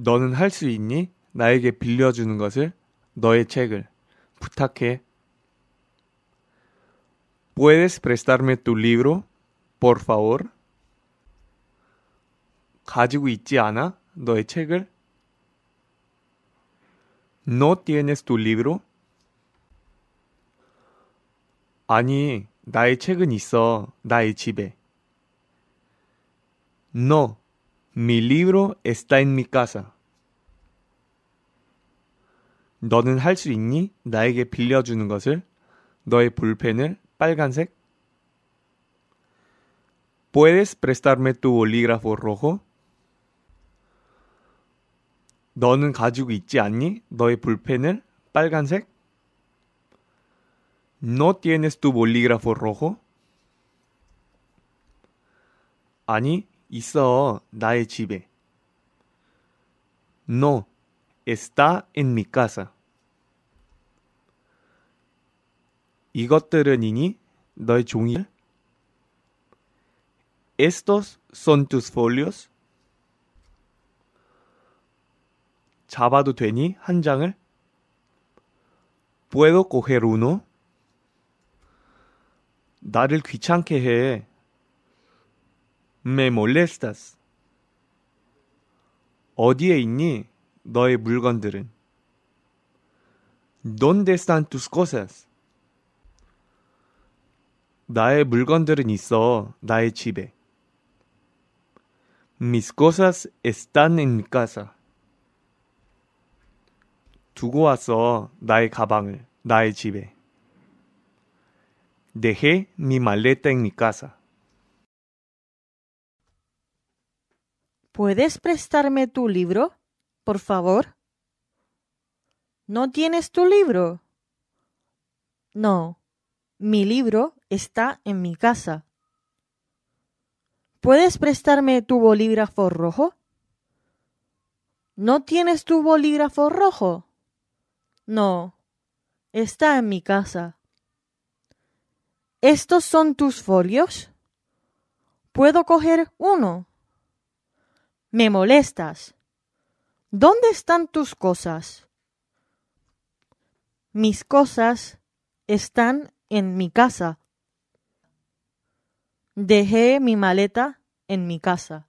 너는 할 수 있니? 나에게 빌려주는 것을 너의 책을 부탁해. ¿Puedes prestarme tu libro, por favor? 가지고 있지 않아? 너의 책을? ¿No tienes tu libro? 아니, 나의 책은 있어. 나의 집에. No Mi libro está en mi casa. 너는 할 수 있니? 나에게 빌려주는 것을? 너의 볼펜을 빨간색? ¿Puedes prestarme tu bolígrafo rojo? 너는 가지고 있지 않니? 너의 볼펜을 빨간색? ¿No tienes tu bolígrafo rojo? 아니, 있어 나의 집에. No, está en mi casa. 이것들은 이니 너의 종일. Estos son tus folios. 잡아도 되니 한 장을. Puedo coger uno. 나를 귀찮게 해. Me molestas. 어디에 있니? 너의 물건들은. Donde están tus cosas? 나의 물건들은 있어. 나의 집에. Mis cosas están en mi casa. 두고 왔어. 나의 가방을. 나의 집에. Dejé mi maleta en mi casa. ¿Puedes prestarme tu libro, por favor? ¿No tienes tu libro? No, mi libro está en mi casa. ¿Puedes prestarme tu bolígrafo rojo? ¿No tienes tu bolígrafo rojo? No, está en mi casa. ¿Estos son tus folios? ¿Puedo coger uno? Me molestas. ¿Dónde están tus cosas? Mis cosas están en mi casa. Dejé mi maleta en mi casa.